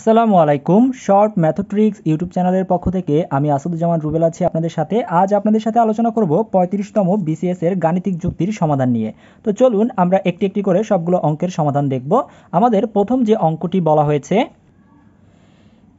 আসসালামু আলাইকুম short ম্যাথোট্রিক্স YouTube চ্যানেলের পক্ষ থেকে আমি আসাদুজ্জামান রুবেল আছি আপনাদের সাথে আজ আপনাদের সাথে আলোচনা করব পঁয়ত্রিশতম বিসিএস এর গাণিতিক যুক্তির সমাধান নিয়ে তো চলুন আমরা একটি একটি করে সবগুলো অঙ্কের সমাধান দেখব আমাদের প্রথম যে অঙ্কটি বলা হয়েছে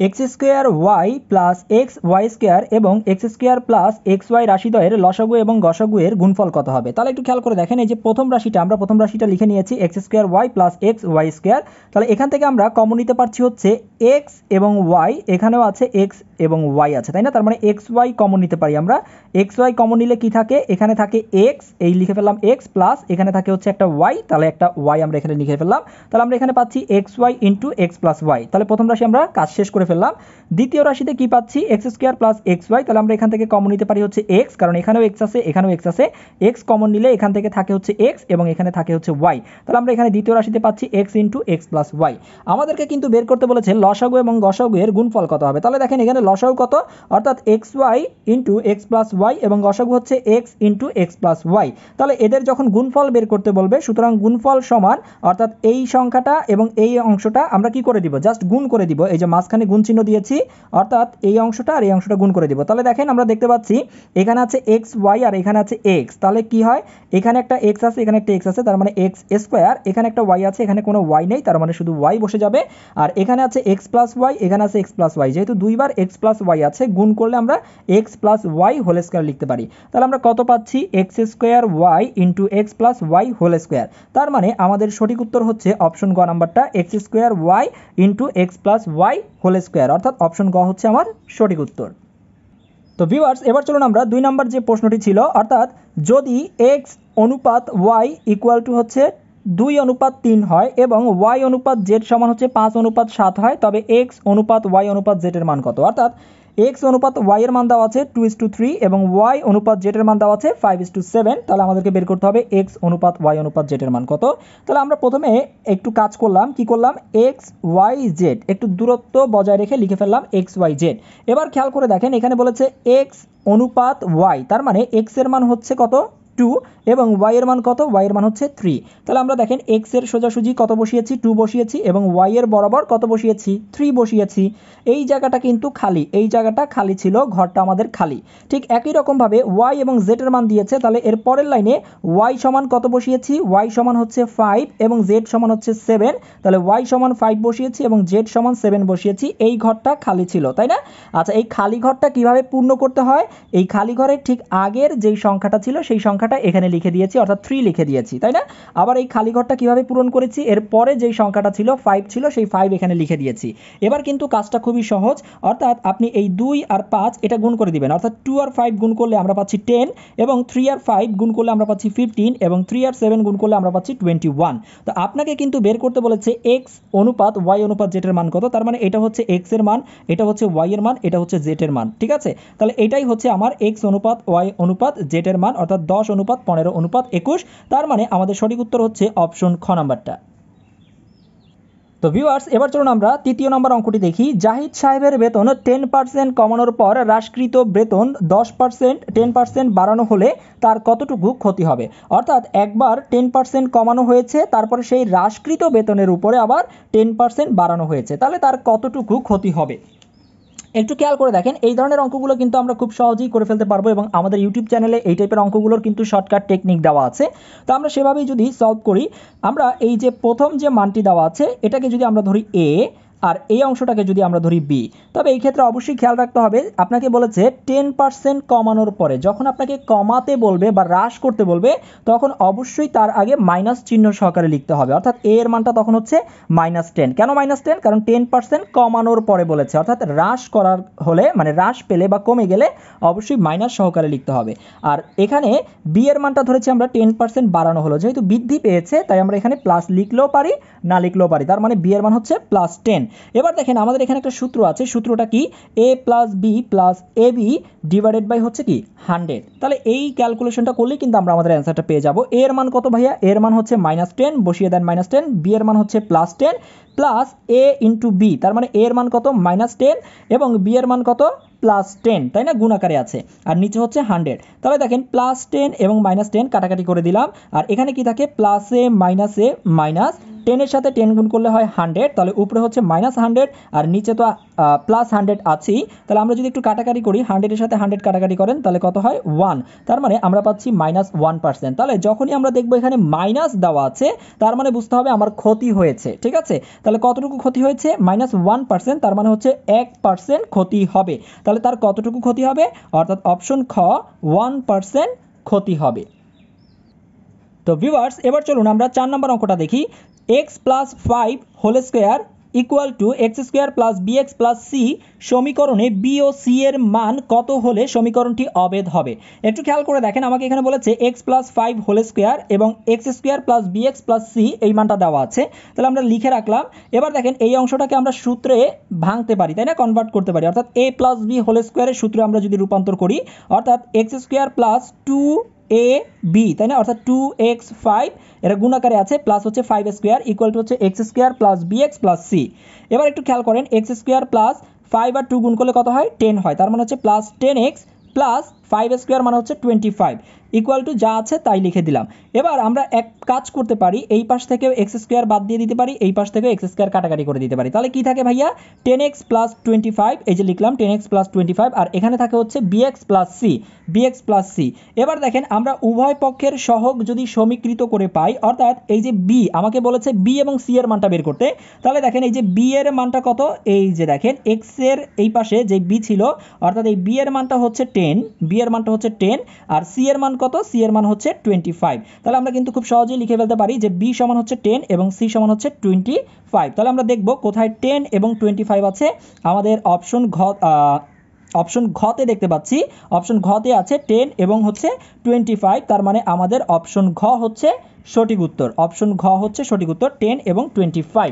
x square y plus x y square এবং x square plus x y রাশিদ্বয়ের লসগু এবং গসগুয়ের গুণফল কত হবে তাহলে একটু খেয়াল করে দেখেন এই যে প্রথম রাশিটা আমরা প্রথম রাশিটা লিখে নিয়েছি x square y plus x y square তাহলে এখান থেকে আমরা কমন নিতে পারছি হচ্ছে এক্স এবং ওয়াই এখানেও আছে এক্স এবং ওয়াই আছে তাই না তার মানে এক্স ওয়াই কমন নিতে পারি আমরা এক্স ওয়াই কমন নিলে কি থাকে এখানে থাকে এক্স এই লিখে ফেললাম এক্স প্লাস এখানে থাকে হচ্ছে একটা ওয়াই তাহলে একটা ওয়াই আমরা এখানে লিখে ফেললাম তাহলে আমরা এখানে পাচ্ছি x y into x plus y তাহলে প্রথম রাশি আমরা কাজ শেষ করে ফেললাম দ্বিতীয় রাশিতে কি পাচ্ছি x square plus x y তাহলে আমরা এখান থেকে কমন নিতে পারি হচ্ছে এক্স কারণ এখানেও এক্স আছে এখানেও এক্স আছে এক্স কমন নিলে এখান থেকে থাকে হচ্ছে এক্স এবং এখানে থাকে হচ্ছে ওয়াই তাহলে আমরা এখানে দ্বিতীয় রাশিতে পাচ্ছি x into x plus y আমাদেরকে কিন্তু বের করতে বলেছে লসাগু এবং গসাগু এর গুণফল কত হবে তাহলে দেখেন এখানে লসাগু কত অর্থাৎ x y into x plus y এবং গসাগু হচ্ছে x into x plus y তাহলে এদের যখন গুণফল বের করতে বলবে সুতরাং গুণফল সমান অর্থাৎ এই সংখ্যাটা এবং এই অংশটা আমরা কি করে দিব জাস্ট গুণ করে দিব এই যে মাঝখানে গুণ গুণ চিহ্ন দিয়েছি অর্থাৎ এই অংশটা আর এই অংশটা গুণ করে দিব তাহলে দেখেন আমরা দেখতে পাচ্ছি এখানে আছে এক্স ওয়াই আর এখানে আছে এক্স তাহলে কি হয় এখানে একটা এক্স আছে এখানে একটা এক্স আছে তার মানে এক্স স্কোয়ার এখানে একটা ওয়াই আছে এখানে কোনো ওয়াই নেই তার মানে শুধু ওয়াই বসে যাবে আর এখানে আছে এক্স প্লাস ওয়াই এখানে আছে এক্স প্লাস ওয়াই যেহেতু দুইবার এক্স প্লাস ওয়াই আছে গুণ করলে আমরা x plus y whole square লিখতে পারি তাহলে আমরা কত পাচ্ছি x square y into x plus y whole square তার মানে আমাদের সঠিক উত্তর হচ্ছে অপশন গ নাম্বারটা x square y into x plus y whole square অর্থাৎ অপশন গ হচ্ছে আমার সঠিক উত্তর তো ভিউয়ার্স এবার চলুন আমরা দুই নম্বর যে প্রশ্নটি ছিল অর্থাৎ যদি এক্স অনুপাত ওয়াই ইকুয়াল টু হচ্ছে দুই অনুপাত তিন হয় এবং ওয়াই অনুপাত জেড সমান হচ্ছে পাঁচ অনুপাত সাত হয় তবে এক্স অনুপাত ওয়াই অনুপাত জেডের মান কত অর্থাৎ এক্স অনুপাত ওয়াই এর মান দেওয়া আছে টু ইস টু থ্রি এবং ওয়াই অনুপাত জেটের মান দেওয়া আছে ফাইভ ইস টু সেভেন তাহলে আমাদেরকে বের করতে হবে এক্স অনুপাত ওয়াই অনুপাত জেটের মান কত তাহলে আমরা প্রথমে একটু কাজ করলাম কি করলাম এক্স ওয়াই জেড একটু দূরত্ব বজায় রেখে লিখে ফেললাম এক্স ওয়াই জেড এবার খেয়াল করে দেখেন এখানে বলেছে এক্স অনুপাত ওয়াই তার মানে এক্স এর মান হচ্ছে কত টু এবং ওয়াই এর মান কত ওয়াই এর মান হচ্ছে থ্রি তাহলে আমরা দেখেন এক্স এর সোজাসুজি কত বসিয়েছি টু বসিয়েছি এবং ওয়াই এর বরাবর কত বসিয়েছি থ্রি বসিয়েছি এই জায়গাটা কিন্তু খালি এই জায়গাটা খালি ছিল ঘরটা আমাদের খালি ঠিক একই রকমভাবে ওয়াই এবং জেড এর মান দিয়েছে তাহলে এর পরের লাইনে ওয়াই সমান কত বসিয়েছি ওয়াই সমান হচ্ছে ফাইভ এবং জেড সমান হচ্ছে সেভেন তাহলে ওয়াই সমান ফাইভ বসিয়েছি এবং জেড সমান সেভেন বসিয়েছি এই ঘরটা খালি ছিল তাই না আচ্ছা এই খালি ঘরটা কিভাবে পূর্ণ করতে হয় এই খালি ঘরের ঠিক আগের যেই সংখ্যাটা ছিল সেই সংখ্যাটা এখানে লিখে দিয়েছি অর্থাৎ থ্রি লিখে দিয়েছি তাই না আবার এই খালি ঘরটা কীভাবে পূরণ করেছি এর যেই সংখ্যাটা ছিল ফাইভ ছিল সেই ফাইভ এখানে লিখে দিয়েছি এবার কিন্তু কাজটা খুবই সহজ অর্থাৎ আপনি এই দুই আর পাঁচ এটা গুণ করে দিবেন অর্থাৎ টু আর ফাইভ গুণ করলে আমরা পাচ্ছি টেন এবং থ্রি আর ফাইভ গুণ করলে আমরা পাচ্ছি ফিফটিন এবং থ্রি আর সেভেন গুণ করলে আমরা পাচ্ছি টোয়েন্টি ওয়ান তো আপনাকে কিন্তু বের করতে বলেছে এক্স অনুপাত ওয়াই অনুপাত জেটের মান কত তার মানে এটা হচ্ছে এক্স এর মান এটা হচ্ছে ওয়াই এর মান এটা হচ্ছে জেটের মান ঠিক আছে তাহলে এটাই হচ্ছে আমার এক্স অনুপাত ওয়াই অনুপাত জেটের মান অর্থাৎ দশ অনুপাত পনেরো পনেরো অনুপাত একুশ তার মানে আমাদের সঠিক উত্তর হচ্ছে অপশন খ নাম্বারটা তো ভিউয়ার্স এবার চলুন আমরা তৃতীয় নম্বর অঙ্কটি দেখি জাহিদ সাহেবের বেতন টেন পার্সেন্ট কমানোর পর হ্রাসকৃত বেতন দশ পার্সেন্ট টেন পার্সেন্ট বাড়ানো হলে তার কতটুকু ক্ষতি হবে অর্থাৎ একবার টেন পার্সেন্ট কমানো হয়েছে তারপরে সেই হ্রাসকৃত বেতনের উপরে আবার টেন পার্সেন্ট বাড়ানো হয়েছে তাহলে তার কতটুকু ক্ষতি হবে একটু খেয়াল করে দেখেন এই ধরনের অঙ্কগুলো কিন্তু আমরা খুব সহজেই করে ফেলতে পারবো এবং আমাদের ইউটিউব চ্যানেলে এই টাইপের অঙ্কগুলোর কিন্তু শর্টকাট টেকনিক দেওয়া আছে তো আমরা সেভাবেই যদি সলভ করি আমরা এই যে প্রথম যে মানটি দেওয়া আছে এটাকে যদি আমরা ধরি এ আর এই অংশটাকে যদি আমরা ধরি বি তবে এই ক্ষেত্রে অবশ্যই খেয়াল রাখতে হবে আপনাকে বলেছে টেন পার্সেন্ট কমানোর পরে যখন আপনাকে কমাতে বলবে বা হ্রাস করতে বলবে তখন অবশ্যই তার আগে মাইনাস চিহ্ন সহকারে লিখতে হবে অর্থাৎ এ এর মানটা তখন হচ্ছে মাইনাস টেন কেন মাইনাস টেন কারণ টেন পার্সেন্ট কমানোর পরে বলেছে অর্থাৎ হ্রাস করার হলে মানে হ্রাস পেলে বা কমে গেলে অবশ্যই মাইনাস সহকারে লিখতে হবে আর এখানে বি এর মানটা ধরেছি আমরা টেন পার্সেন্ট বাড়ানো হলো যেহেতু বৃদ্ধি পেয়েছে তাই আমরা এখানে প্লাস লিখলেও পারি না লিখলেও পারি তার মানে বি এর মান হচ্ছে প্লাস টেন এবার দেখেন আমাদের এখানে একটা সূত্র আছে সূত্রটা কি a plus b plus a b divided by হচ্ছে কি হান্ড্রেড তাহলে এই ক্যালকুলেশনটা করলেই কিন্তু আমরা আমাদের অ্যান্সারটা পেয়ে যাব এর মান কত ভাইয়া এর মান হচ্ছে মাইনাস টেন বসিয়ে দেন মাইনাস টেন বি এর মান হচ্ছে plus ten plus a into b তার মানে এর মান কত মাইনাস টেন এবং বি এর মান কত প্লাস টেন তাই না গুণ আছে আর নিচে হচ্ছে হান্ড্রেড তাহলে দেখেন প্লাস টেন এবং মাইনাস টেন কাটাকাটি করে দিলাম আর এখানে কি থাকে প্লাসে মাইনাসে মাইনাস টেনের সাথে টেন গুণ করলে হয় হান্ড্রেড তাহলে উপরে হচ্ছে মাইনাস হান্ড্রেড আর নিচে তো প্লাস হান্ড্রেড আছেই তাহলে আমরা যদি একটু কাটাকাটি করি হান্ড্রেডের সাথে হান্ড্রেড কাটাকাটি করেন তাহলে কত হয় ওয়ান তার মানে আমরা পাচ্ছি মাইনাস ওয়ান তাহলে যখনই আমরা দেখবো এখানে মাইনাস দেওয়া আছে তার মানে বুঝতে হবে আমার ক্ষতি হয়েছে ঠিক আছে তাহলে কতটুকু ক্ষতি হয়েছে মাইনাস ওয়ান পার্সেন্ট তার মানে হচ্ছে এক পার্সেন্ট ক্ষতি হবে তাহলে তার কতটুকু ক্ষতি হবে অর্থাৎ অপশন খ ওয়ান পার্সেন্ট ক্ষতি হবে তো ভিউয়ার্স এবার চলুন আমরা চার নম্বর অঙ্কটা দেখি x plus five whole square equal to x square plus b x plus c সমীকরণে বি ও সি এর মান কত হলে সমীকরণটি অবেদ হবে একটু খেয়াল করে দেখেন আমাকে এখানে বলেছে x plus five whole square এবং x square plus b x plus c এই মানটা দেওয়া আছে তাহলে আমরা লিখে রাখলাম এবার দেখেন এই অংশটাকে আমরা সূত্রে ভাঙতে পারি তাই না কনভার্ট করতে পারি অর্থাৎ এ প্লাস বি হোল স্কোয়ারের সূত্রে আমরা যদি রূপান্তর করি অর্থাৎ x square plus two a b তাই না অর্থাৎ টু এক্স ফাইভ এটা গুণ আকারে আছে প্লাস হচ্ছে ফাইভ স্কোয়ার ইকুয়াল টু হচ্ছে x square plus b x plus c এবার একটু খেয়াল করেন এক্স স্কোয়ার প্লাস ফাইভ আর টু গুণ করলে কত হয় টেন হয় তার মানে হচ্ছে plus ten x plus five square মানে হচ্ছে টোয়েন্টি ফাইভ ইকুয়াল টু যা আছে তাই লিখে দিলাম এবার আমরা এক কাজ করতে পারি এই পাশ থেকে এক্স স্কোয়ার বাদ দিয়ে দিতে পারি এই পাশ থেকে এক্স স্কোয়ার কাটাকাটি করে দিতে পারি তাহলে কি থাকে ভাইয়া ten x plus twenty five এই যে লিখলাম ten x plus twenty five আর এখানে থাকে হচ্ছে b x plus c b x plus c এবার দেখেন আমরা উভয় পক্ষের সহক যদি সমীকৃত করে পাই অর্থাৎ এই যে বি আমাকে বলেছে বি এবং সি এর মানটা বের করতে তাহলে দেখেন এই যে বি এর মানটা কত এই যে দেখেন এক্স এর এই পাশে যে বি ছিল অর্থাৎ এই বি এর মানটা হচ্ছে টেন বি এর মানটা হচ্ছে টেন আর সি এর মান কত সি এর মান হচ্ছে টোয়েন্টি ফাইভ তাহলে আমরা কিন্তু খুব সহজেই লিখে ফেলতে পারি যে বি সমান হচ্ছে টেন এবং সি সমান হচ্ছে টোয়েন্টি ফাইভ তাহলে আমরা দেখব কোথায় টেন এবং টোয়েন্টি ফাইভ আছে আমাদের অপশন ঘ অপশন ঘতে দেখতে পাচ্ছি অপশন ঘতে আছে টেন এবং হচ্ছে টোয়েন্টি ফাইভ তার মানে আমাদের অপশন ঘ হচ্ছে সঠিক উত্তর অপশন ঘ হচ্ছে সঠিক উত্তর টেন এবং টোয়েন্টি ফাইভ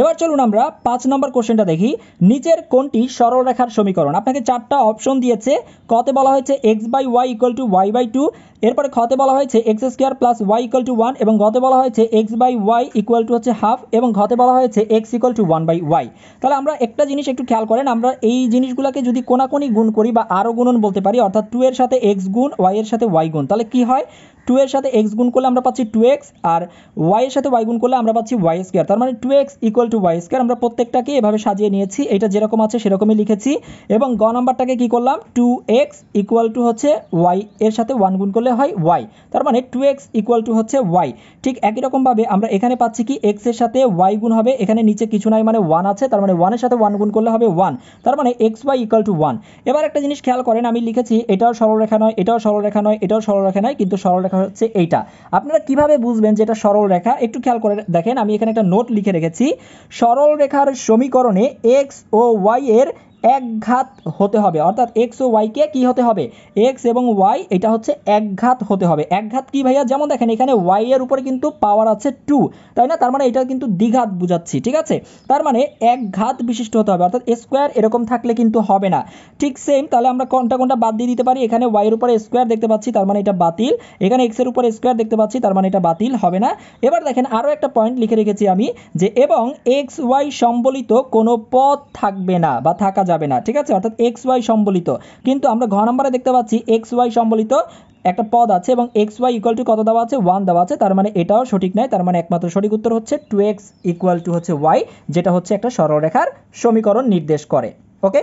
এবার চলুন আমরা পাঁচ নম্বর কোশ্চেনটা দেখি নিচের কোনটি সরলরেখার সমীকরণ আপনাকে চারটা অপশন দিয়েছে কতে বলা হয়েছে x by y equal to y by two এরপরে খতে বলা হয়েছে x square plus y equal to one এবং গতে বলা হয়েছে x by y equal to হচ্ছে হাফ এবং ঘতে বলা হয়েছে x equal to one by y তাহলে আমরা একটা জিনিস একটু খেয়াল করেন আমরা এই জিনিসগুলোকে যদি কোনাকোনি গুণ করি বা আরও গুণন বলতে পারি অর্থাৎ টু এর সাথে এক্স গুণ ওয়াই এর সাথে ওয়াই গুণ তাহলে কি হয় টু এর সাথে এক্স গুণ করলে আমরা পাচ্ছি টু এক্স আর ওয়াই এর সাথে ওয়াই গুণ করলে আমরা পাচ্ছি ওয়াই স্কোয়ার তার মানে two x equal to y square আমরা প্রত্যেকটাকে এভাবে সাজিয়ে নিয়েছি এটা যেরকম আছে সেরকমই লিখেছি এবং গ নাম্বারটাকে কি করলাম টু এক্স ইকুয়াল টু হচ্ছে ওয়াই এর সাথে ওয়ান গুণ করলে হয় ওয়াই তার মানে টু এক্স ইকুয়াল টু হচ্ছে ওয়াই ঠিক একই রকমভাবে আমরা এখানে পাচ্ছি কি এক্স এর সাথে ওয়াই গুণ হবে এখানে নিচে কিছু নাই মানে ওয়ান আছে তার মানে ওয়ানের সাথে ওয়ান গুণ করলে হবে ওয়ান তার মানে x y equal to one এবার একটা জিনিস খেয়াল করেন আমি লিখেছি এটাও সরলরেখা নয় এটাও সরলরেখা নয় এটাও সরলরেখা নয় কিন্তু সরলরেখা রেখা হচ্ছে এইটা আপনারা কিভাবে বুঝবেন যে এটা সরল রেখা একটু খেয়াল করে দেখেন আমি এখানে একটা নোট লিখে রেখেছি সরল রেখার সমীকরণে এক্স ও ওয়াই এর এক হতে হবে অর্থাৎ এক্স ও ওয়াইকে কি হতে হবে এক্স এবং ওয়াই এটা হচ্ছে এক হতে হবে এক ঘাত ভাইয়া যেমন দেখেন এখানে ওয়াই উপরে কিন্তু পাওয়ার আছে টু তাই না তার মানে এটা কিন্তু দ্বিঘাত বুঝাচ্ছি ঠিক আছে তার মানে এক বিশিষ্ট হতে হবে অর্থাৎ স্কোয়ার এরকম থাকলে কিন্তু হবে না ঠিক সেম তাহলে আমরা কোনটা কোনটা বাদ দিয়ে দিতে পারি এখানে ওয়াইয়ের উপরে স্কোয়ার দেখতে পাচ্ছি তার মানে এটা বাতিল এখানে এক্স এর উপরে স্কোয়ার দেখতে পাচ্ছি তার মানে এটা বাতিল হবে না এবার দেখেন আরও একটা পয়েন্ট লিখে রেখেছি আমি যে এবং এক্স ওয়াই সম্বলিত কোনো পথ থাকবে না বা থাকা যাবে না ঠিক আছে অর্থাৎ এক্স ওয়াই সম্বলিত কিন্তু আমরা ঘ নম্বরে দেখতে পাচ্ছি এক্স ওয়াই সম্বলিত একটা পদ আছে এবং এক্স ওয়াই ইকুয়াল টু কত দেওয়া আছে ওয়ান দেওয়া আছে তার মানে এটাও সঠিক নয় তার মানে একমাত্র সঠিক উত্তর হচ্ছে টু এক্স ইকুয়াল টু হচ্ছে ওয়াই যেটা হচ্ছে একটা সরলরেখার সমীকরণ নির্দেশ করে ওকে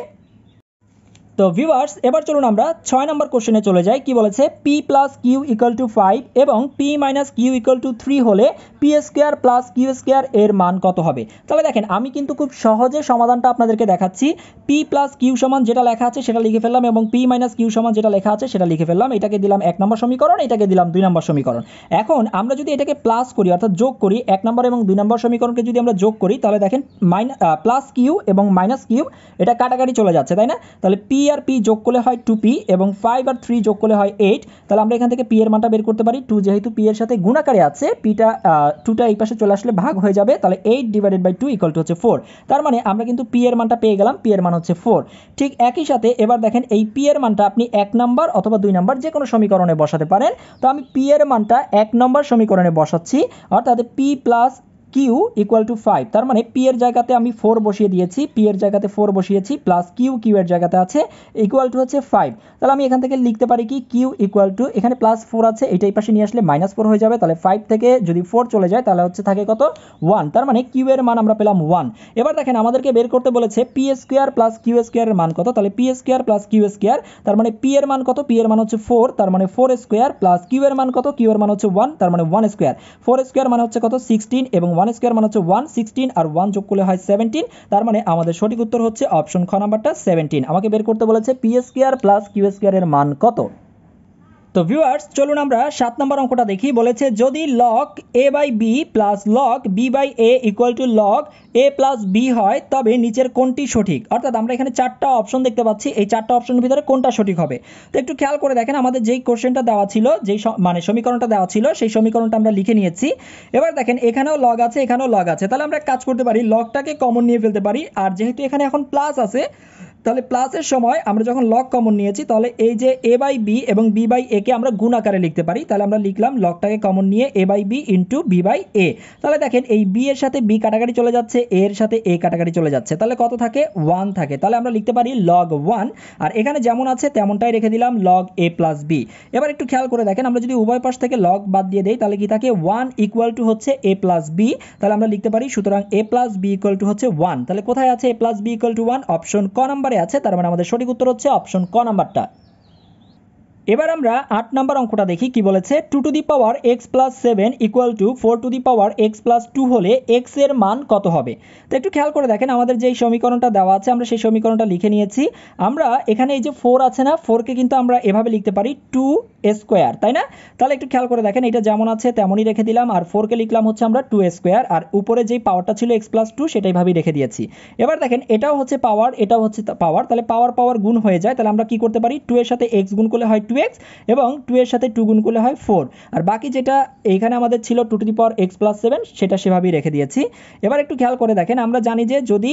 তো ভিউয়ার্স এবার চলুন আমরা ছয় নম্বর কোশ্চেনে চলে যাই কি বলেছে p plus q equal to five এবং p minus q equal to three হলে p square plus q square এর মান কত হবে তাহলে দেখেন আমি কিন্তু খুব সহজে সমাধানটা আপনাদেরকে দেখাচ্ছি পি প্লাস কিউ সমান যেটা লেখা আছে সেটা লিখে ফেললাম এবং পি মাইনাস কিউ সমান যেটা লেখা আছে সেটা লিখে ফেললাম এটাকে দিলাম এক নম্বর সমীকরণ এটাকে দিলাম দুই নম্বর সমীকরণ এখন আমরা যদি এটাকে প্লাস করি অর্থাৎ যোগ করি এক নম্বর এবং দুই নম্বর সমীকরণকে যদি আমরা যোগ করি তাহলে দেখেন মাইনাস প্লাস কিউ এবং মাইনাস কিউ এটা কাটাকাটি চলে যাচ্ছে তাই না তাহলে পি আর পি যোগ করলে হয় টু পি এবং ফাইভ আর থ্রি যোগ করলে হয় এইট তাহলে আমরা এখান থেকে পি এর মানটা বের করতে পারি টু যেহেতু পি এর সাথে গুণাকারে আছে পিটা টুটা এই পাশে চলে আসলে ভাগ হয়ে যাবে তাহলে eight divided by two equal to হচ্ছে ফোর তার মানে আমরা কিন্তু পি এর মানটা পেয়ে গেলাম পি এর মান হচ্ছে ফোর ঠিক একই সাথে এবার দেখেন এই পি এর মানটা আপনি এক নম্বর অথবা দুই নম্বর যে কোনো সমীকরণে বসাতে পারেন তো আমি পি এর মানটা এক নম্বর সমীকরণে বসাচ্ছি অর্থাৎ p plus q equal to five তার মানে পি এর জায়গাতে আমি ফোর বসিয়ে দিয়েছি পি এর জায়গাতে ফোর বসিয়েছি প্লাস কিউ কিউ এর জায়গাতে আছে ইকুয়াল টু হচ্ছে ফাইভ তাহলে আমি এখান থেকে লিখতে পারি কি কিউ ইকুয়াল টু এখানে প্লাস ফোর আছে এটা পাশে নিয়ে আসলে মাইনাস ফোর হয়ে যাবে তাহলে ফাইভ থেকে যদি ফোর চলে যায় তাহলে হচ্ছে থাকে কত ওয়ান তার মানে কিউ এর মান আমরা পেলাম ওয়ান এবার দেখেন আমাদেরকে বের করতে বলেছে পি স্কোয়ার প্লাস কিউ স্কোয়ারের মান কত তাহলে p square plus q square তার মানে পি এর মান কত পি এর মান হচ্ছে ফোর তার মানে ফোর স্কোয়ার প্লাস কিউ এর মান কত কিউ এর মান হচ্ছে ওয়ান তার মানে ওয়ান স্কোয়ার ফোর স্কোয়ার মানে হচ্ছে কত সিক্সটিন এবং ওয়ান স্কোয়ার মানে হচ্ছে ওয়ান সিক্সটিন আর ওয়ান যোগ করলে হয় সেভেন্টিন তার মানে আমাদের সঠিক উত্তর হচ্ছে অপশন খ নাম্বারটা সেভেন্টিন আমাকে বের করতে বলেছে পি স্কোয়ার প্লাস কিউ স্কোয়ারের মান কত তো ভিউয়ার্স চলুন আমরা সাত নম্বর অঙ্কটা দেখি বলেছে যদি log a by b plus log b by a equal to log a plus b হয় তবে নিচের কোনটি সঠিক অর্থাৎ আমরা এখানে চারটা অপশন দেখতে পাচ্ছি এই চারটা অপশনের ভিতরে কোনটা সঠিক হবে তো একটু খেয়াল করে দেখেন আমাদের যেই কোশ্চেনটা দেওয়া ছিল যেই মানে সমীকরণটা দেওয়া ছিল সেই সমীকরণটা আমরা লিখে নিয়েছি এবার দেখেন এখানেও লগ আছে এখানেও লগ আছে তাহলে আমরা কাজ করতে পারি লকটাকে কমন নিয়ে ফেলতে পারি আর যেহেতু এখানে এখন প্লাস আছে তাহলে প্লাসের সময় আমরা যখন লক কমন নিয়েছি তাহলে এই যে এ বাই বি এবং বি বাই এ কে আমরা গুণ আকারে লিখতে পারি তাহলে আমরা লিখলাম লকটাকে কমন নিয়ে a by b into b by a তাহলে দেখেন এই বি এর সাথে বি কাটাকাটি চলে যাচ্ছে এর সাথে এ কাটাকাটি চলে যাচ্ছে তাহলে কত থাকে ওয়ান থাকে তাহলে আমরা লিখতে পারি লগ ওয়ান আর এখানে যেমন আছে তেমনটাই রেখে দিলাম লগ এ প্লাস বি এবার একটু খেয়াল করে দেখেন আমরা যদি উভয় পাশ থেকে লগ বাদ দিয়ে দেই তাহলে কি থাকে ওয়ান ইকুয়াল টু হচ্ছে এ প্লাস বি তাহলে আমরা লিখতে পারি সুতরাং a plus b equal to হচ্ছে ওয়ান তাহলে কোথায় আছে a plus b equal to one option ক নাম্বার পরে আছে তার মানে আমাদের সঠিক উত্তর হচ্ছে অপশন ক নাম্বারটা এবার আমরা আট নাম্বার অঙ্কটা দেখি কি বলেছে two to the power x plus seven equal to four to the power x plus two হলে এক্স এর মান কত হবে তো একটু খেয়াল করে দেখেন আমাদের যে সমীকরণটা দেওয়া আছে আমরা সেই সমীকরণটা লিখে নিয়েছি আমরা এখানে এই যে ফোর আছে না ফোরকে কিন্তু আমরা এভাবে লিখতে পারি টু স্কোয়ার তাই না তাহলে একটু খেয়াল করে দেখেন এটা যেমন আছে তেমনই রেখে দিলাম আর ফোরকে লিখলাম হচ্ছে আমরা টু স্কোয়ার আর উপরে যেই পাওয়ারটা ছিল এক্স প্লাস টু সেটাই ভাবেই রেখে দিয়েছি এবার দেখেন এটাও হচ্ছে পাওয়ার এটাও হচ্ছে পাওয়ার তাহলে পাওয়ার পাওয়ার গুণ হয়ে যায় তাহলে আমরা কি করতে পারি টু এর সাথে এক্স গুণ করলে হয় টু টু এক্স এবং টু এর সাথে টু গুণ করলে হয় ফোর আর বাকি যেটা এইখানে আমাদের ছিল two to the power x plus seven সেটা সেভাবেই রেখে দিয়েছি এবার একটু খেয়াল করে দেখেন আমরা জানি যে যদি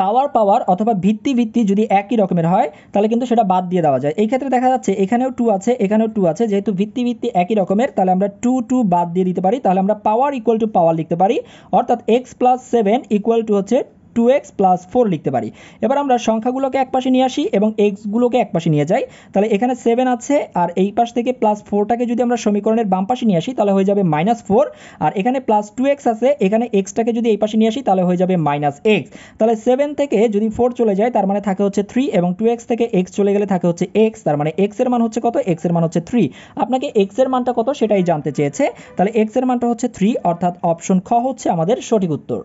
পাওয়ার পাওয়ার অথবা ভিত্তি ভিত্তি যদি একই রকমের হয় তাহলে কিন্তু সেটা বাদ দিয়ে দেওয়া যায় এই ক্ষেত্রে দেখা যাচ্ছে এখানেও টু আছে এখানেও টু আছে যেহেতু ভিত্তি ভিত্তি একই রকমের তাহলে আমরা টু টু বাদ দিয়ে দিতে পারি তাহলে আমরা পাওয়ার ইকুয়াল টু পাওয়ার লিখতে পারি অর্থাৎ X plus seven equal to হচ্ছে টু এক্স প্লাস ফোর লিখতে পারি এবার আমরা সংখ্যাগুলোকে একপাশে নিয়ে আসি এবং এক্সগুলোকে একপাশে নিয়ে যাই তাহলে এখানে সেভেন আছে আর এই পাশ থেকে প্লাস ফোরটাকে যদি আমরা সমীকরণের বাম পাশে নিয়ে আসি তাহলে হয়ে যাবে মাইনাস ফোর আর এখানে প্লাস টু এক্স আছে এখানে এক্সটাকে যদি এই পাশে নিয়ে আসি তাহলে হয়ে যাবে মাইনাস এক্স তাহলে সেভেন থেকে যদি ফোর চলে যায় তার মানে থাকে হচ্ছে থ্রি এবং টু এক্স থেকে এক্স চলে গেলে থাকে হচ্ছে এক্স তার মানে এক্স এর মান হচ্ছে কত এক্স এর মান হচ্ছে থ্রি আপনাকে এক্স এর মানটা কত সেটাই জানতে চেয়েছে তাহলে এক্স এর মানটা হচ্ছে থ্রি অর্থাৎ অপশন খ হচ্ছে আমাদের সঠিক উত্তর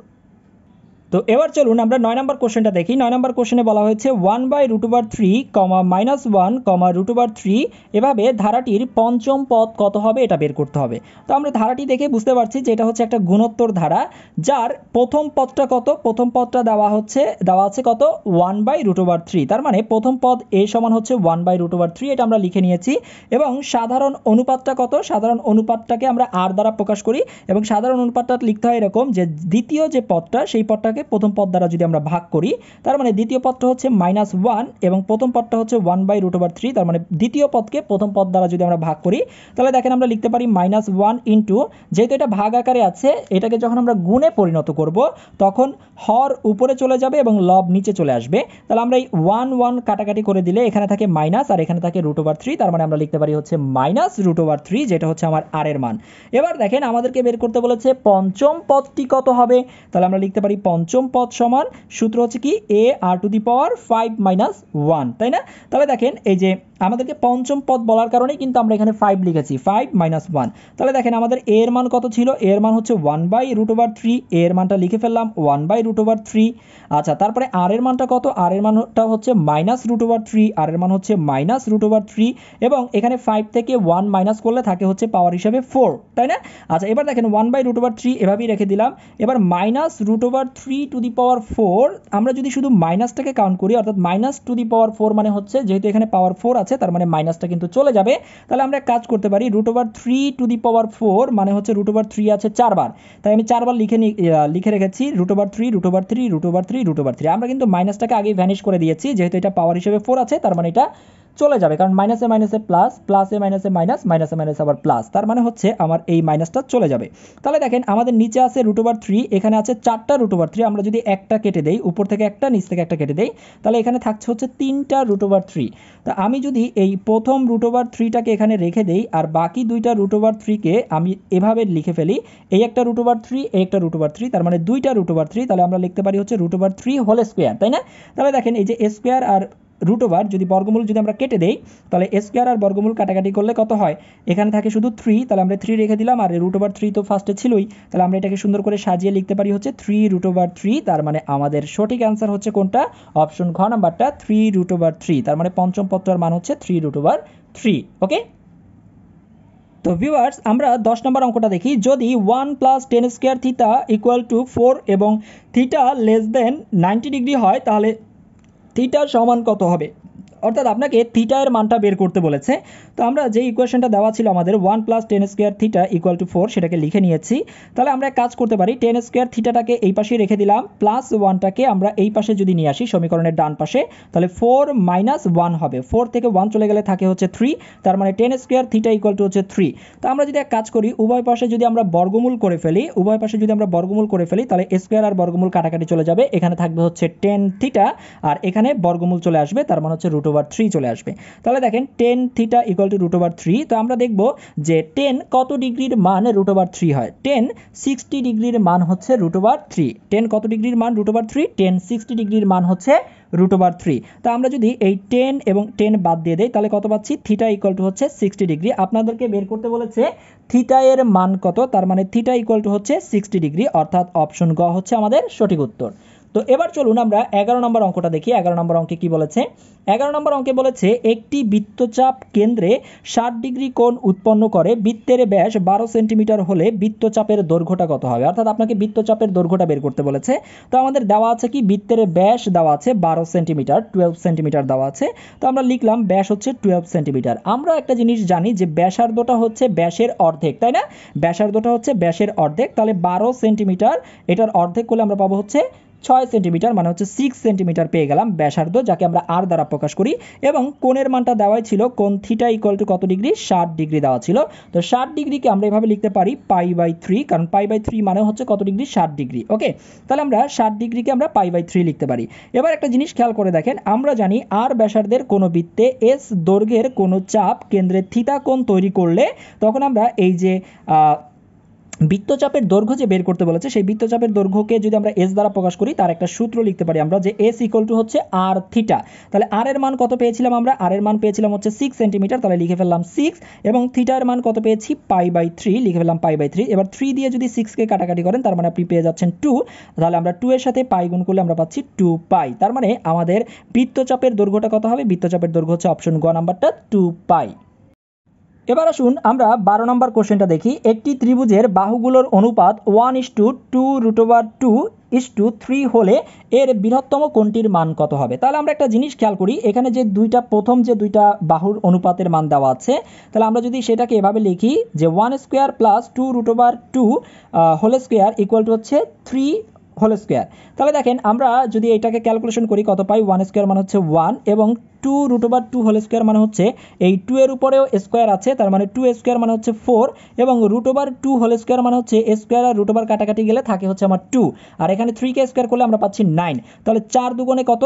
তো এবার চলুন আমরা নয় নম্বর কোশ্চেনটা দেখি নয় নম্বর কোশ্চেনে বলা হয়েছে one by over three comma minus one comma over three এভাবে ধারাটির পঞ্চম পদ কত হবে এটা বের করতে হবে তো আমরা ধারাটি দেখে বুঝতে পারছি যে এটা হচ্ছে একটা গুণোত্তর ধারা যার প্রথম পদটা কত প্রথম পদটা দেওয়া হচ্ছে দেওয়া আছে কত ওয়ান বাই ওভার থ্রি তার মানে প্রথম পদ এ সমান হচ্ছে ওয়ান বাই ওভার থ্রি এটা আমরা লিখে নিয়েছি এবং সাধারণ অনুপাতটা কত সাধারণ অনুপাতটাকে আমরা আর দ্বারা প্রকাশ করি এবং সাধারণ অনুপাতটা লিখতে হয় এরকম যে দ্বিতীয় যে পদটা সেই পদটাকে পদটাকে প্রথম পদ দ্বারা যদি আমরা ভাগ করি তার মানে দ্বিতীয় পদটা হচ্ছে মাইনাস ওয়ান এবং প্রথম পদটা হচ্ছে one by root over three তার মানে দ্বিতীয় পদকে প্রথম পদ দ্বারা যদি আমরা ভাগ করি তাহলে দেখেন আমরা লিখতে পারি মাইনাস ওয়ান ইন্টু যেহেতু এটা ভাগ আকারে আছে এটাকে যখন আমরা গুণে পরিণত করব তখন হর উপরে চলে যাবে এবং লব নিচে চলে আসবে তাহলে আমরা এই ওয়ান ওয়ান কাটাকাটি করে দিলে এখানে থাকে মাইনাস আর এখানে থাকে রুট ওভার থ্রি তার মানে আমরা লিখতে পারি হচ্ছে মাইনাস রুট ওভার থ্রি যেটা হচ্ছে আমার আর এর মান এবার দেখেন আমাদেরকে বের করতে বলেছে পঞ্চম পদটি কত হবে তাহলে আমরা লিখতে পারি পঞ্চম পঞ্চম পদ সমান সূত্র হচ্ছে কি A R to the power five minus one তাই না তবে দেখেন এই যে আমাদেরকে পঞ্চম পদ বলার কারণেই কিন্তু আমরা এখানে ফাইভ লিখেছি ফাইভ মাইনাস ওয়ান তাহলে দেখেন আমাদের এর মান কত ছিল এর মান হচ্ছে one by root over three এর মানটা লিখে ফেললাম one by root over three আচ্ছা তারপরে আর এর মানটা কত আর এর মানটা হচ্ছে মাইনাস রুট ওভার থ্রি আর এর মান হচ্ছে মাইনাস রুট ওভার থ্রি এবং এখানে ফাইভ থেকে ওয়ান মাইনাস করলে থাকে হচ্ছে পাওয়ার হিসাবে ফোর তাই না আচ্ছা এবার দেখেন one by root over three এভাবেই রেখে দিলাম এবার minus root over three to the power four আমরা যদি শুধু মাইনাসটাকে কাউন্ট করি অর্থাৎ minus to the power four মানে হচ্ছে যেহেতু এখানে পাওয়ার ফোর আছে আছে তার মানে মাইনাসটা কিন্তু চলে যাবে তাহলে আমরা কাজ করতে পারি root over three to the power four মানে হচ্ছে রুট ওভার থ্রি আছে চারবার তাই আমি চারবার লিখে লিখে রেখেছি root over three root over three root over three root over three আমরা কিন্তু মাইনাসটাকে আগে ভ্যানিশ করে দিয়েছি যেহেতু এটা পাওয়ার হিসেবে ফোর আছে তার মানে এটা চলে যাবে কারণ মাইনাসে মাইনাসে প্লাস প্লাসে মাইনাসে মাইনাস মাইনাসে মাইনাসে আবার প্লাস তার মানে হচ্ছে আমার এই মাইনাসটা চলে যাবে তাহলে দেখেন আমাদের নিচে আছে রুট ওভার থ্রি এখানে আছে চারটা রুট ওভার থ্রি আমরা যদি একটা কেটে দেই উপর থেকে একটা নিচ থেকে একটা কেটে দেই তাহলে এখানে থাকছে হচ্ছে তিনটা রুট ওভার থ্রি তা আমি যদি এই প্রথম রুট ওভার থ্রিটাকে এখানে রেখে দেই আর বাকি দুইটা রুট ওভার থ্রিকে আমি এভাবে লিখে ফেলি এই একটা রুট ওভার থ্রি এই একটা রুট ওভার থ্রি তার মানে দুইটা রুট ওভার থ্রি তাহলে আমরা লিখতে পারি হচ্ছে root over three whole square তাই না তাহলে দেখেন এই যে স্কোয়ার আর রুট ওভার যদি বর্গমূল যদি আমরা কেটে দেই তাহলে স্কোয়ার আর বর্গমূল কাটাকাটি করলে কত হয় এখানে থাকে শুধু থ্রি তাহলে আমরা থ্রি রেখে দিলাম আর রুট ওভার থ্রি তো ফার্স্টে ছিলই তাহলে আমরা এটাকে সুন্দর করে সাজিয়ে লিখতে পারি হচ্ছে থ্রি রুট ওভার থ্রি তার মানে আমাদের সঠিক অ্যান্সার হচ্ছে কোনটা অপশন ঘ নাম্বারটা থ্রি রুট ওভার থ্রি তার মানে পঞ্চম পত্রের মান হচ্ছে three root over three okay তো ভিউয়ার্স আমরা দশ নম্বর অঙ্কটা দেখি যদি one plus tan square theta equal to four এবং theta less than ninety degree হয় তাহলে থিটা সমান কত হবে অর্থাৎ আপনাকে থিটা এর মানটা বের করতে বলেছে তো আমরা যে ইকুয়েশনটা দেওয়া ছিল আমাদের one plus tan square theta equal to four সেটাকে লিখে নিয়েছি তাহলে আমরা কাজ করতে পারি টেন স্কোয়ার থিটাটাকে এই পাশে রেখে দিলাম প্লাস ওয়ানটাকে আমরা এই পাশে যদি নিয়ে আসি সমীকরণের ডান পাশে তাহলে ফোর মাইনাস ওয়ান হবে ফোর থেকে ওয়ান চলে গেলে থাকে হচ্ছে থ্রি তার মানে tan square theta equal to হচ্ছে থ্রি তো আমরা যদি এক কাজ করি উভয় পাশে যদি আমরা বর্গমূল করে ফেলি উভয় পাশে যদি আমরা বর্গমূল করে ফেলি তাহলে স্কোয়ার আর বর্গমূল কাটাকাটি চলে যাবে এখানে থাকবে হচ্ছে টেন থিটা আর এখানে বর্গমূল চলে আসবে তার মানে হচ্ছে রুট ওভার থ্রি চলে আসবে তাহলে দেখেন tan theta equal to root over three তো আমরা দেখব যে টেন কত ডিগ্রির মান রুট ওভার থ্রি হয় টেন সিক্সটি ডিগ্রির মান হচ্ছে রুট ওভার থ্রি টেন কত ডিগ্রির মান root over three tan sixty ডিগ্রির মান হচ্ছে রুট ওভার থ্রি তো আমরা যদি এই টেন এবং টেন বাদ দিয়ে দেয় তাহলে কত পাচ্ছি থিটা ইকুয়াল টু হচ্ছে সিক্সটি ডিগ্রি আপনাদেরকে বের করতে বলেছে থিটা এর মান কত তার মানে থিটা ইকুয়াল টু হচ্ছে সিক্সটি ডিগ্রি অর্থাৎ অপশন গ হচ্ছে আমাদের সঠিক উত্তর তো এবার চলুন আমরা এগারো নম্বর অঙ্কটা দেখি এগারো নম্বর অঙ্কে কি বলেছে এগারো নম্বর অঙ্কে বলেছে একটি বৃত্তচাপ কেন্দ্রে ষাট ডিগ্রি কোণ উৎপন্ন করে বৃত্তের ব্যাস বারো সেন্টিমিটার হলে বৃত্তচাপের দৈর্ঘ্যটা কত হবে অর্থাৎ আপনাকে বৃত্তচাপের দৈর্ঘ্যটা বের করতে বলেছে তো আমাদের দেওয়া আছে কি বৃত্তের ব্যাস দেওয়া আছে বারো সেন্টিমিটার টুয়েলভ সেন্টিমিটার দেওয়া আছে তো আমরা লিখলাম ব্যাস হচ্ছে টুয়েলভ সেন্টিমিটার আমরা একটা জিনিস জানি যে ব্যাসার্ধটা হচ্ছে ব্যাসের অর্ধেক তাই না ব্যাসার্ধটা হচ্ছে ব্যাসের অর্ধেক তাহলে বারো সেন্টিমিটার এটার অর্ধেক করলে আমরা পাবো হচ্ছে ছয় সেন্টিমিটার মানে হচ্ছে সিক্স সেন্টিমিটার পেয়ে গেলাম ব্যাসার্ধ যাকে আমরা আর দ্বারা প্রকাশ করি এবং কোণের মানটা দেওয়াই ছিল কোন থিটা ইকুয়াল টু কত ডিগ্রি ষাট ডিগ্রি দেওয়া ছিল তো ষাট ডিগ্রিকে আমরা এভাবে লিখতে পারি পাই বাই থ্রি কারণ পাই বাই থ্রি মানে হচ্ছে কত ডিগ্রি ষাট ডিগ্রি ওকে তাহলে আমরা ষাট ডিগ্রিকে আমরা পাই বাই থ্রি লিখতে পারি এবার একটা জিনিস খেয়াল করে দেখেন আমরা জানি আর ব্যাসার্ধের কোনো বৃত্তে এস দৈর্ঘ্যের কোনো চাপ কেন্দ্রে থিতা কোণ তৈরি করলে তখন আমরা এই যে বৃত্তচাপের দৈর্ঘ্য যে বের করতে বলেছে সেই বৃত্তচাপের দৈর্ঘ্যকে যদি আমরা এস দ্বারা প্রকাশ করি তার একটা সূত্র লিখতে পারি আমরা যে এস ইকুয়াল টু হচ্ছে আর থিটা তাহলে আর এর মান কত পেয়েছিলাম আমরা আর এর মান পেয়েছিলাম হচ্ছে সিক্স সেন্টিমিটার তাহলে লিখে ফেললাম সিক্স এবং থিটার মান কত পেয়েছি পাই বাই থ্রি লিখে ফেললাম পাই বাই থ্রি এবার থ্রি দিয়ে যদি সিক্সকে কাটাকাটি করেন তার মানে আপনি পেয়ে যাচ্ছেন টু তাহলে আমরা টু এর সাথে পাই গুণ করলে আমরা পাচ্ছি টু পাই তার মানে আমাদের বৃত্তচাপের দৈর্ঘ্যটা কত হবে বৃত্তচাপের দৈর্ঘ্য হচ্ছে অপশন গ নাম্বারটা টু পাই এবার আসুন আমরা বারো নম্বর কোশ্চেনটা দেখি একটি ত্রিভুজের বাহুগুলোর অনুপাত one is to two root over two is two three হলে এর বৃহত্তম কোনটির মান কত হবে তাহলে আমরা একটা জিনিস খেয়াল করি এখানে যে দুইটা প্রথম যে দুইটা বাহুর অনুপাতের মান দেওয়া আছে তাহলে আমরা যদি সেটাকে এভাবে লিখি যে one square plus two root over two whole square equal to হচ্ছে থ্রি হোল স্কোয়ার তাহলে দেখেন আমরা যদি এটাকে ক্যালকুলেশন করি কত পাই ওয়ান স্কোয়ার মানে হচ্ছে ওয়ান এবং two root over two whole square মানে হচ্ছে এই টু এর উপরেও স্কোয়ার আছে তার মানে টু স্কোয়ার মানে হচ্ছে ফোর এবং root over two whole square মানে হচ্ছে স্কোয়ার আর রুট ওভার কাটাকাটি গেলে থাকে হচ্ছে আমার টু আর এখানে থ্রি কে স্কোয়ার করলে আমরা পাচ্ছি নাইন তাহলে চার দুগুণে কত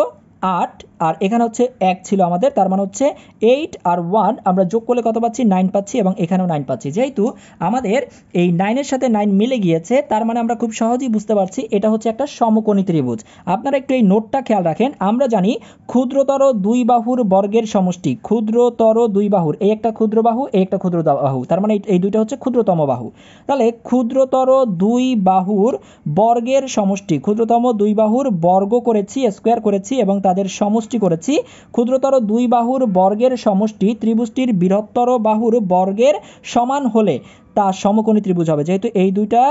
আট আর এখানে হচ্ছে এক ছিল আমাদের তার মানে হচ্ছে এইট আর ওয়ান আমরা যোগ করলে কত পাচ্ছি নাইন পাচ্ছি এবং এখানেও নাইন পাচ্ছি যেহেতু আমাদের এই নাইনের সাথে নাইন মিলে গিয়েছে তার মানে আমরা খুব সহজেই বুঝতে পারছি এটা হচ্ছে একটা সমকোণী ত্রিভুজ আপনারা একটু এই নোটটা খেয়াল রাখেন আমরা জানি ক্ষুদ্রতর দুই বাহুর বর্গের সমষ্টি ক্ষুদ্রতর দুই বাহুর এই একটা ক্ষুদ্র বাহু এই একটা ক্ষুদ্র বাহু তার মানে এই দুইটা হচ্ছে ক্ষুদ্রতম বাহু তাহলে ক্ষুদ্রতর দুই বাহুর বর্গের সমষ্টি ক্ষুদ্রতম দুই বাহুর বর্গ করেছি স্কোয়ার করেছি এবং তার তাদের সমষ্টি করেছি ক্ষুদ্রতর দুই বাহুর বর্গের সমষ্টি ত্রিভুজটির বৃহত্তর বাহুর বর্গের সমান হলে তা সমকোণী ত্রিভুজ হবে যেহেতু এই দুইটা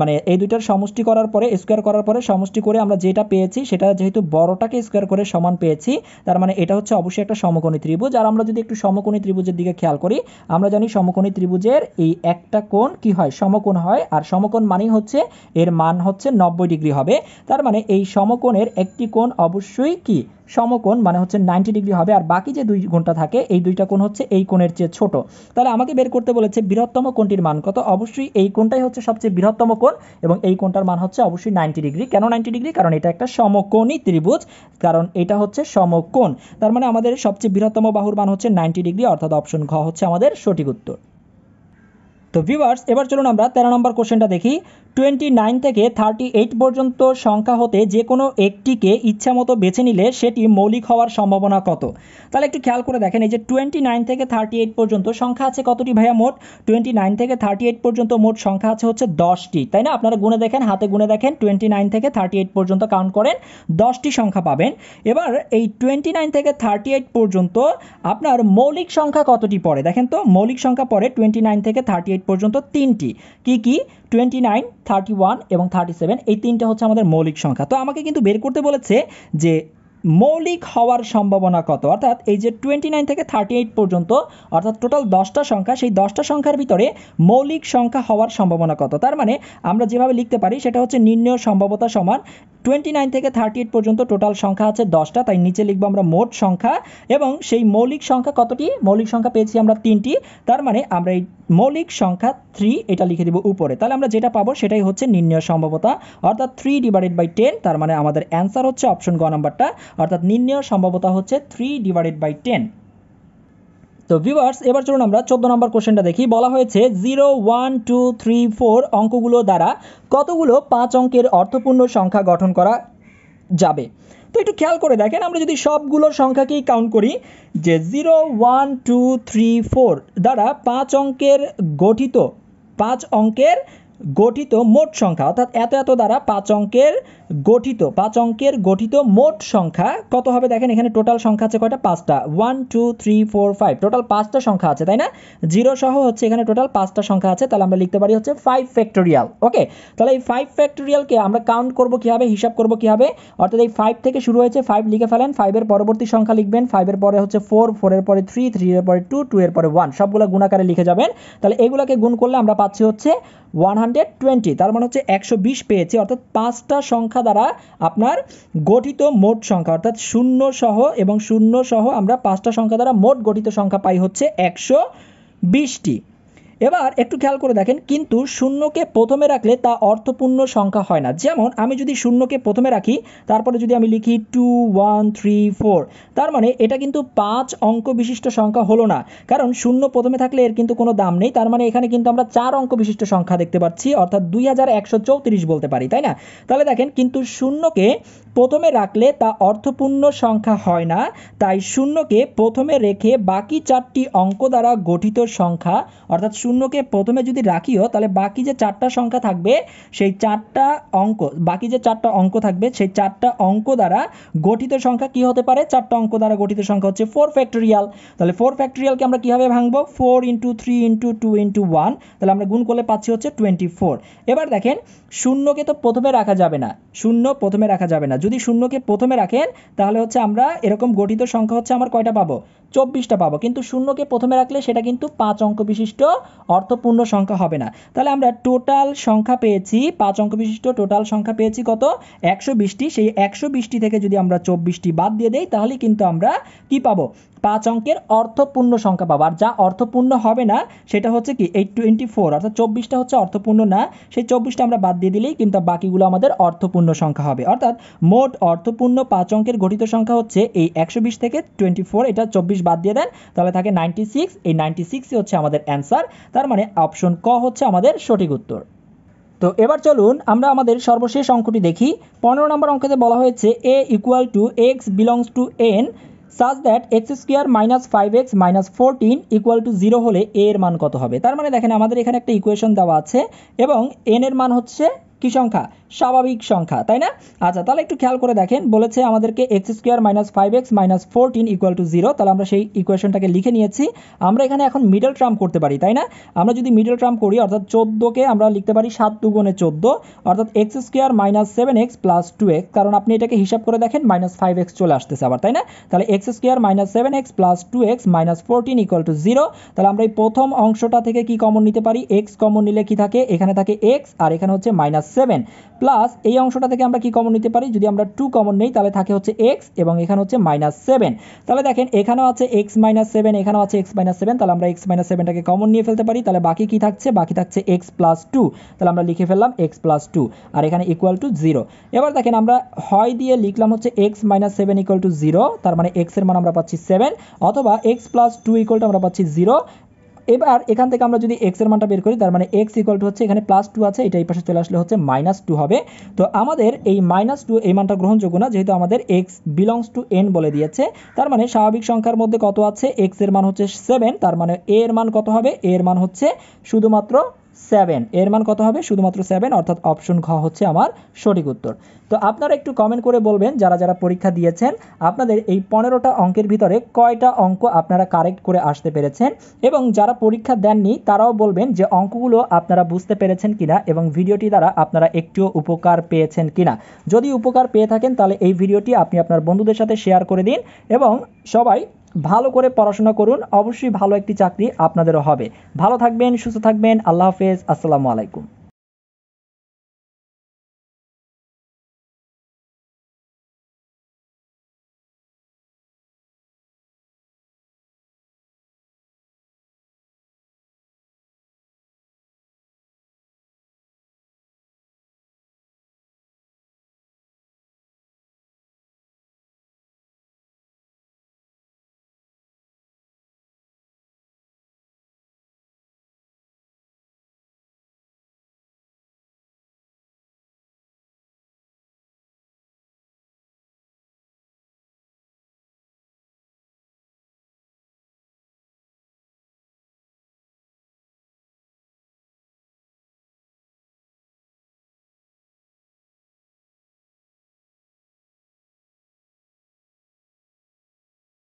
মানে এই দুইটার সমষ্টি করার পরে স্কোয়ার করার পরে সমষ্টি করে আমরা যেটা পেয়েছি সেটা যেহেতু বড়টাকে স্কোয়ার করে সমান পেয়েছি তার মানে এটা হচ্ছে অবশ্যই একটা সমকোণী ত্রিভুজ আর আমরা যদি একটু সমকোণী ত্রিভুজের দিকে খেয়াল করি আমরা জানি সমকোণী ত্রিভুজের এই একটা কোণ কি হয় সমকোণ হয় আর সমকোণ মানেই হচ্ছে এর মান হচ্ছে নব্বই ডিগ্রি হবে তার মানে এই সমকোণের একটি কোণ অবশ্যই কি সমকোণ মানে হচ্ছে নাইনটি ডিগ্রি হবে আর বাকি যে দুই কোণটা থাকে এই দুইটা কোণ হচ্ছে এই কোণের চেয়ে ছোট তাহলে আমাকে বের করতে বলেছে বৃহত্তম কোণটির মান কত অবশ্যই এই কোণটাই হচ্ছে সবচেয়ে বৃহত্তম কোণ এবং এই কোণটার মান হচ্ছে অবশ্যই নাইনটি ডিগ্রি কেন নাইনটি ডিগ্রি কারণ এটা একটা সমকোণই ত্রিভুজ কারণ এটা হচ্ছে সমকোণ তার মানে আমাদের সবচেয়ে বৃহত্তম বাহুর মান হচ্ছে নাইনটি ডিগ্রি অর্থাৎ অপশন ঘ হচ্ছে আমাদের সঠিক উত্তর তো ভিউয়ার্স এবার চলুন আমরা তেরো নম্বর কোশ্চেনটা দেখি টোয়েন্টি নাইন থেকে থার্টি এইট পর্যন্ত সংখ্যা হতে যে কোনো একটিকে মতো বেছে নিলে সেটি মৌলিক হওয়ার সম্ভাবনা কত তাহলে একটু খেয়াল করে দেখেন এই যে টোয়েন্টি নাইন থেকে থার্টি এইট পর্যন্ত সংখ্যা আছে কতটি ভাইয়া মোট টোয়েন্টি নাইন থেকে থার্টি এইট পর্যন্ত মোট সংখ্যা আছে হচ্ছে দশটি তাই না আপনারা গুণে দেখেন হাতে গুণে দেখেন টোয়েন্টি নাইন থেকে থার্টি এইট পর্যন্ত কাউন্ট করেন দশটি সংখ্যা পাবেন এবার এই টোয়েন্টি নাইন থেকে থার্টি এইট পর্যন্ত আপনার মৌলিক সংখ্যা কতটি পড়ে দেখেন তো মৌলিক সংখ্যা পড়ে টোয়েন্টি নাইন থেকে থার্টি এইট এইট পর্যন্ত তিনটি কি কি টোয়েন্টি নাইন থার্টি ওয়ান এবং থার্টি সেভেন এই তিনটা হচ্ছে আমাদের মৌলিক সংখ্যা তো আমাকে কিন্তু বের করতে বলেছে যে মৌলিক হওয়ার সম্ভাবনা কত অর্থাৎ এই যে টোয়েন্টি নাইন থেকে থার্টি এইট পর্যন্ত অর্থাৎ টোটাল দশটা সংখ্যা সেই দশটা সংখ্যার ভিতরে মৌলিক সংখ্যা হওয়ার সম্ভাবনা কত তার মানে আমরা যেভাবে লিখতে পারি সেটা হচ্ছে নির্ণয় সম্ভাবতা সমান টোয়েন্টি নাইন থেকে থার্টি এইট পর্যন্ত টোটাল সংখ্যা আছে দশটা তাই নিচে লিখবো আমরা মোট সংখ্যা এবং সেই মৌলিক সংখ্যা কতটি মৌলিক সংখ্যা পেয়েছি আমরা তিনটি তার মানে আমরা এই মৌলিক সংখ্যা থ্রি এটা লিখে দেবো উপরে তাহলে আমরা যেটা পাবো সেটাই হচ্ছে নির্ণয় সম্ভাবতা অর্থাৎ থ্রি ডিভাইডেড বাই টেন তার মানে আমাদের অ্যান্সার হচ্ছে অপশন গ নাম্বারটা অর্থাৎ নির্ণয় সম্ভাবতা হচ্ছে থ্রি ডিভাইডেড বাই টেন তো ভিউয়ার্স এবার চলুন আমরা চোদ্দ নম্বর কোশ্চেনটা দেখি বলা হয়েছে zero one two three four অঙ্কগুলো দ্বারা কতগুলো পাঁচ অঙ্কের অর্থপূর্ণ সংখ্যা গঠন করা যাবে তো একটু খেয়াল করে দেখেন আমরা যদি সবগুলো সংখ্যাকেই কাউন্ট করি যে zero one two three four দ্বারা পাঁচ অঙ্কের গঠিত পাঁচ অঙ্কের গঠিত মোট সংখ্যা অর্থাৎ এত এত দ্বারা পাঁচ অঙ্কের গঠিত পাঁচ অঙ্কের গঠিত মোট সংখ্যা কত হবে দেখেন এখানে টোটাল সংখ্যা আছে কয়টা পাঁচটা one two three four five total পাঁচটা সংখ্যা আছে তাই না জিরো সহ হচ্ছে এখানে টোটাল পাঁচটা সংখ্যা আছে তাহলে আমরা লিখতে পারি হচ্ছে ফাইভ ফ্যাক্টোরিয়াল ওকে তাহলে এই ফাইভ ফ্যাক্টোরিয়ালকে আমরা কাউন্ট করবো কীভাবে হিসাব করবো কীভাবে অর্থাৎ এই ফাইভ থেকে শুরু হয়েছে ফাইভ লিখে ফেলেন ফাইভের পরবর্তী সংখ্যা লিখবেন ফাইভের পরে হচ্ছে ফোর ফোরের পরে থ্রি থ্রি এর পরে টু টু এর পরে ওয়ান সবগুলো গুণাকারে লিখে যাবেন তাহলে এগুলোকে গুণ করলে আমরা পাচ্ছি হচ্ছে ওয়ান হান্ড্রেড টোয়েন্টি তার মানে হচ্ছে একশো বিশ পেয়েছি অর্থাৎ পাঁচটা সংখ্যা দ্বারা আপনার গঠিত মোট সংখ্যা অর্থাৎ শূন্য সহ এবং শূন্য সহ আমরা পাঁচটা সংখ্যা দ্বারা মোট গঠিত সংখ্যা পাই হচ্ছে একশো বিশটি এবার একটু খেয়াল করে দেখেন কিন্তু শূন্যকে প্রথমে রাখলে তা অর্থপূর্ণ সংখ্যা হয় না যেমন আমি যদি শূন্যকে প্রথমে রাখি তারপরে যদি আমি লিখি টু ওয়ান থ্রি ফোর তার মানে এটা কিন্তু পাঁচ অঙ্ক বিশিষ্ট সংখ্যা হলো না কারণ শূন্য প্রথমে থাকলে এর কিন্তু কোনো দাম নেই তার মানে এখানে কিন্তু আমরা চার অঙ্ক বিশিষ্ট সংখ্যা দেখতে পাচ্ছি অর্থাৎ দুই বলতে পারি তাই না তাহলে দেখেন কিন্তু শূন্যকে প্রথমে রাখলে তা অর্থপূর্ণ সংখ্যা হয় না তাই শূন্যকে প্রথমে রেখে বাকি চারটি অঙ্ক দ্বারা গঠিত সংখ্যা অর্থাৎ শূন্যকে প্রথমে যদি রাখিও তাহলে বাকি যে চারটা সংখ্যা থাকবে সেই চারটা অঙ্ক বাকি যে চারটা অঙ্ক থাকবে সেই চারটা অঙ্ক দ্বারা গঠিত সংখ্যা কি হতে পারে চারটা অঙ্ক দ্বারা গঠিত সংখ্যা হচ্ছে ফোর ফ্যাক্টরিয়াল তাহলে ফোর ফ্যাক্টরিয়ালকে আমরা কীভাবে ভাঙবো four into three into two into one তাহলে আমরা গুণ করলে পাচ্ছি হচ্ছে টোয়েন্টি ফোর এবার দেখেন শূন্যকে তো প্রথমে রাখা যাবে না শূন্য প্রথমে রাখা যাবে না যদি শূন্যকে প্রথমে রাখেন তাহলে হচ্ছে আমরা এরকম গঠিত সংখ্যা হচ্ছে আমার কয়টা পাবো চব্বিশটা পাবো কিন্তু শূন্যকে প্রথমে রাখলে সেটা কিন্তু পাঁচ অঙ্ক বিশিষ্ট অর্থপূর্ণ সংখ্যা হবে না তাহলে আমরা টোটাল সংখ্যা পেয়েছি পাঁচ অঙ্ক বিশিষ্ট টোটাল সংখ্যা পেয়েছি কত একশো বিশটি সেই একশো বিশটি থেকে যদি আমরা চব্বিশটি বাদ দিয়ে দেই তাহলে কিন্তু আমরা কি পাবো পাঁচ অঙ্কের অর্থপূর্ণ সংখ্যা পাবো আর যা অর্থপূর্ণ হবে না সেটা হচ্ছে কি এই টোয়েন্টি ফোর অর্থাৎ চব্বিশটা হচ্ছে অর্থপূর্ণ না সেই চব্বিশটা আমরা বাদ দিয়ে দিলেই কিন্তু বাকিগুলো আমাদের অর্থপূর্ণ সংখ্যা হবে অর্থাৎ মোট অর্থপূর্ণ পাঁচ অঙ্কের গঠিত সংখ্যা হচ্ছে এই একশো বিশ থেকে টোয়েন্টি ফোর এটা চব্বিশ বাদ দিয়ে দেন তাহলে থাকে নাইনটি সিক্স এই নাইনটি সিক্সই হচ্ছে আমাদের অ্যান্সার তার মানে অপশন ক হচ্ছে আমাদের সঠিক উত্তর তো এবার চলুন আমরা আমাদের সর্বশেষ অঙ্কটি দেখি পনেরো নম্বর অঙ্কতে বলা হয়েছে A equal to X belongs to N such that X square minus five X minus fourteen equal to zero হলে এ এর মান কত হবে তার মানে দেখেন আমাদের এখানে একটা ইকুয়েশন দেওয়া আছে এবং এন এর মান হচ্ছে কি সংখ্যা স্বাভাবিক সংখ্যা তাই না আচ্ছা তাহলে একটু খেয়াল করে দেখেন বলেছে আমাদেরকে X square minus five X minus fourteen equal to zero তাহলে আমরা সেই ইকুয়েশনটাকে লিখে নিয়েছি আমরা এখানে এখন মিডল ট্রাম্প করতে পারি তাই না আমরা যদি মিডল ট্রাম্প করি অর্থাৎ চোদ্দোকে আমরা লিখতে পারি সাত দুগুণে চোদ্দো অর্থাৎ x square minus seven X plus two X কারণ আপনি এটাকে হিসাব করে দেখেন মাইনাস ফাইভ এক্স চলে আসতেছে আবার তাই না তাহলে X square minus seven X plus two X minus fourteen equal to zero তাহলে আমরা এই প্রথম অংশটা থেকে কি কমন নিতে পারি এক্স কমন নিলে কি থাকে এখানে থাকে এক্স আর এখানে হচ্ছে মাইনাস সেভেন প্লাস এই অংশটা থেকে আমরা কি কমন নিতে পারি যদি আমরা টু কমন নেই তাহলে থাকে হচ্ছে এক্স এবং এখানে হচ্ছে মাইনাস সেভেন তাহলে দেখেন এখানেও আছে এক্স মাইনাস সেভেন এখানেও আছে এক্স মাইনাস সেভেন তাহলে আমরা এক্স মাইনাস সেভেনটাকে কমন নিয়ে ফেলতে পারি তাহলে বাকি কি থাকছে বাকি থাকছে এক্স প্লাস টু তাহলে আমরা লিখে ফেললাম এক্স প্লাস টু আর এখানে ইকুয়াল টু জিরো এবার দেখেন আমরা হয় দিয়ে লিখলাম হচ্ছে X minus seven equal to zero তার মানে এক্সের মান আমরা পাচ্ছি সেভেন অথবা X plus two equal to আমরা পাচ্ছি জিরো এবার এখান থেকে আমরা যদি এক্সের মানটা বের করি তার মানে এক্স ইকুয়াল টু হচ্ছে এখানে প্লাস টু আছে এটা এই পাশে চলে আসলে হচ্ছে মাইনাস টু হবে তো আমাদের এই মাইনাস টু এই মানটা গ্রহণযোগ্য না যেহেতু আমাদের এক্স বিলংস টু এন বলে দিয়েছে তার মানে স্বাভাবিক সংখ্যার মধ্যে কত আছে এক্সের মান হচ্ছে সেভেন তার মানে এর মান কত হবে এর মান হচ্ছে শুধুমাত্র সেভেন এর মান কত হবে শুধুমাত্র সেভেন অর্থাৎ অপশন ঘ হচ্ছে আমার সঠিক উত্তর তো আপনারা একটু কমেন্ট করে বলবেন যারা যারা পরীক্ষা দিয়েছেন আপনাদের এই পনেরোটা অঙ্কের ভিতরে কয়টা অঙ্ক আপনারা কারেক্ট করে আসতে পেরেছেন এবং যারা পরীক্ষা দেননি তারাও বলবেন যে অঙ্কগুলো আপনারা বুঝতে পেরেছেন কিনা এবং ভিডিওটি দ্বারা আপনারা একটুও উপকার পেয়েছেন কিনা যদি উপকার পেয়ে থাকেন তাহলে এই ভিডিওটি আপনি আপনার বন্ধুদের সাথে শেয়ার করে দিন এবং সবাই ভালো করে পড়াশোনা করুন অবশ্যই ভালো একটি চাকরি আপনাদেরও হবে ভালো থাকবেন সুস্থ থাকবেন আল্লাহ হাফেজ আসসালামু আলাইকুম